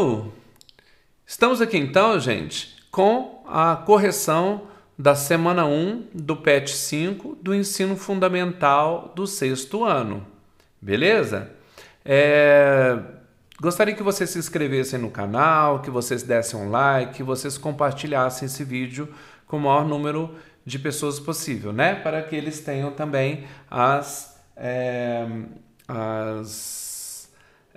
Então, estamos aqui então, gente, com a correção da semana 1 do PET 5 do ensino fundamental do sexto ano. Beleza? É... Gostaria que vocês se inscrevessem no canal, que vocês dessem um like, que vocês compartilhassem esse vídeo com o maior número de pessoas possível, né? Para que eles tenham também as, é... as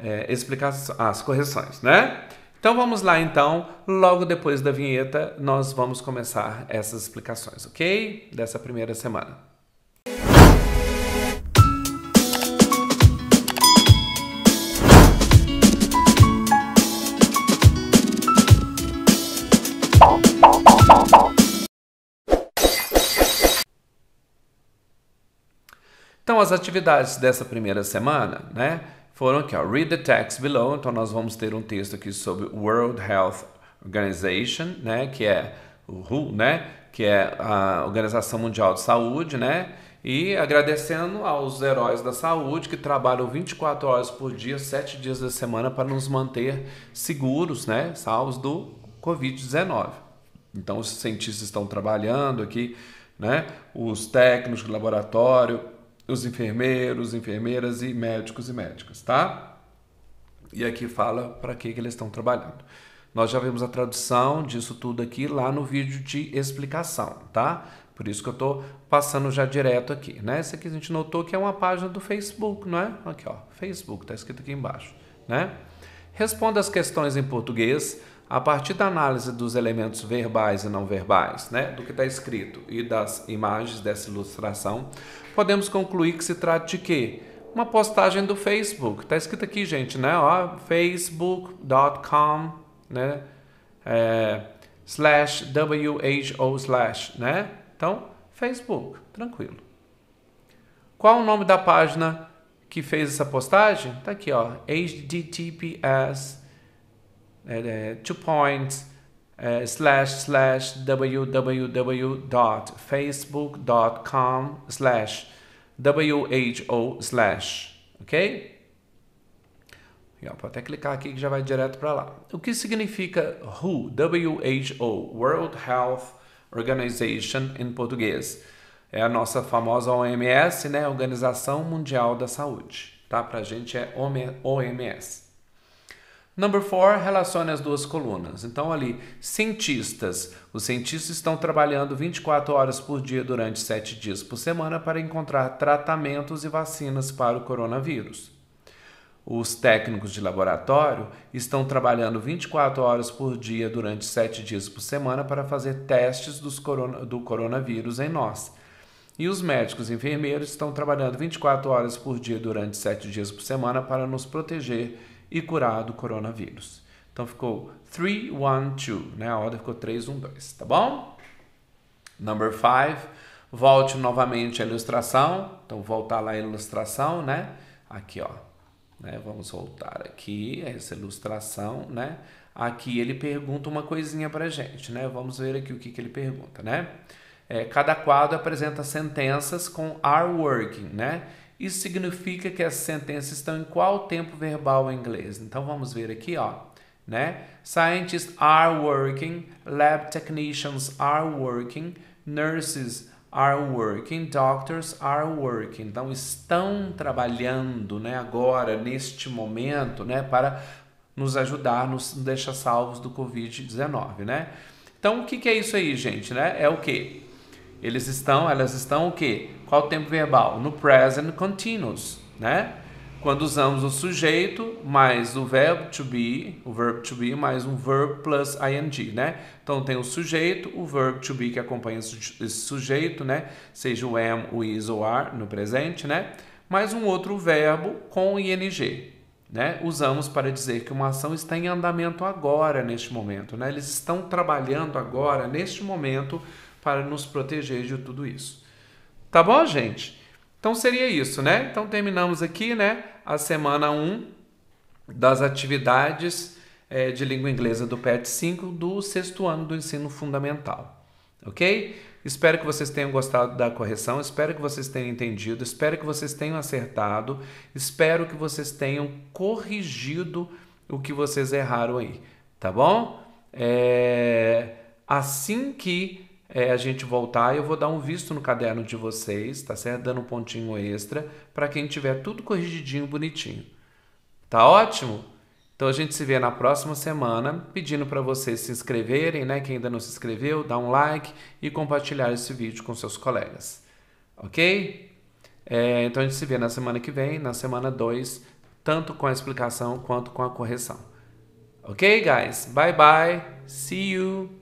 é, explicar as, as correções, né? Então vamos lá então, logo depois da vinheta nós vamos começar essas explicações, ok? Dessa primeira semana. Então as atividades dessa primeira semana, né? foram aqui, ó, read the text below. Então nós vamos ter um texto aqui sobre World Health Organization, né, que é o WHO, né, que é a Organização Mundial de Saúde, né? E agradecendo aos heróis da saúde que trabalham 24 horas por dia, 7 dias da semana para nos manter seguros, né, salvos do COVID-19. Então os cientistas estão trabalhando aqui, né? Os técnicos do laboratório, os enfermeiros, enfermeiras e médicos e médicas, tá? E aqui fala para que, que eles estão trabalhando. Nós já vimos a tradução disso tudo aqui lá no vídeo de explicação, tá? Por isso que eu estou passando já direto aqui, né? Essa aqui a gente notou que é uma página do Facebook, não é? Aqui, ó, Facebook, tá escrito aqui embaixo, né? Responda as questões em português a partir da análise dos elementos verbais e não verbais, né, do que está escrito e das imagens dessa ilustração, podemos concluir que se trata de quê? Uma postagem do Facebook. Está escrito aqui, gente, né? Facebook.com, né? É, slash WHO slash, né? Então, Facebook, tranquilo. Qual o nome da página que fez essa postagem? Tá aqui, ó. https é, é, two points é, slash slash www.facebook.com slash who slash, ok? ó, pode até clicar aqui que já vai direto para lá. O que significa WHO, WHO, World Health Organization em português? É a nossa famosa OMS, né? Organização Mundial da Saúde, tá? Para a gente é OMS. Number four relacione as duas colunas. Então, ali, cientistas. Os cientistas estão trabalhando 24 horas por dia durante 7 dias por semana para encontrar tratamentos e vacinas para o coronavírus. Os técnicos de laboratório estão trabalhando 24 horas por dia durante 7 dias por semana para fazer testes corona, do coronavírus em nós. E os médicos e enfermeiros estão trabalhando 24 horas por dia durante 7 dias por semana para nos proteger e curar do coronavírus. Então ficou 3, 1, 2, né? A ordem ficou 3, 1, 2, tá bom? Number 5, volte novamente à ilustração. Então voltar lá à ilustração, né? Aqui, ó. Né? Vamos voltar aqui, essa ilustração, né? Aqui ele pergunta uma coisinha pra gente, né? Vamos ver aqui o que, que ele pergunta, né? É, cada quadro apresenta sentenças com are working, né? Isso significa que as sentenças estão em qual tempo verbal em inglês? Então vamos ver aqui, ó, né? Scientists are working, lab technicians are working, nurses are working, doctors are working. Então estão trabalhando, né, agora neste momento, né, para nos ajudar, nos deixar salvos do COVID-19, né? Então o que, que é isso aí, gente, né? É o que eles estão, elas estão o quê? Qual o tempo verbal? No present continuous, né? Quando usamos o sujeito mais o verbo to be, o verbo to be mais um verbo plus ing, né? Então tem o sujeito, o verbo to be que acompanha esse sujeito, né? Seja o am, o is ou are no presente, né? Mais um outro verbo com ing, né? Usamos para dizer que uma ação está em andamento agora neste momento, né? Eles estão trabalhando agora neste momento para nos proteger de tudo isso. Tá bom, gente? Então seria isso, né? Então terminamos aqui, né? A semana 1 das atividades é, de língua inglesa do PET 5 do sexto ano do ensino fundamental. Ok? Espero que vocês tenham gostado da correção, espero que vocês tenham entendido, espero que vocês tenham acertado, espero que vocês tenham corrigido o que vocês erraram aí, tá bom? É... Assim que é, a gente voltar, eu vou dar um visto no caderno de vocês, tá certo? Dando um pontinho extra para quem tiver tudo corrigidinho, bonitinho. Tá ótimo? Então a gente se vê na próxima semana, pedindo para vocês se inscreverem, né? Quem ainda não se inscreveu, dá um like e compartilhar esse vídeo com seus colegas. Ok? É, então a gente se vê na semana que vem, na semana 2, tanto com a explicação quanto com a correção. Ok, guys? Bye bye. See you.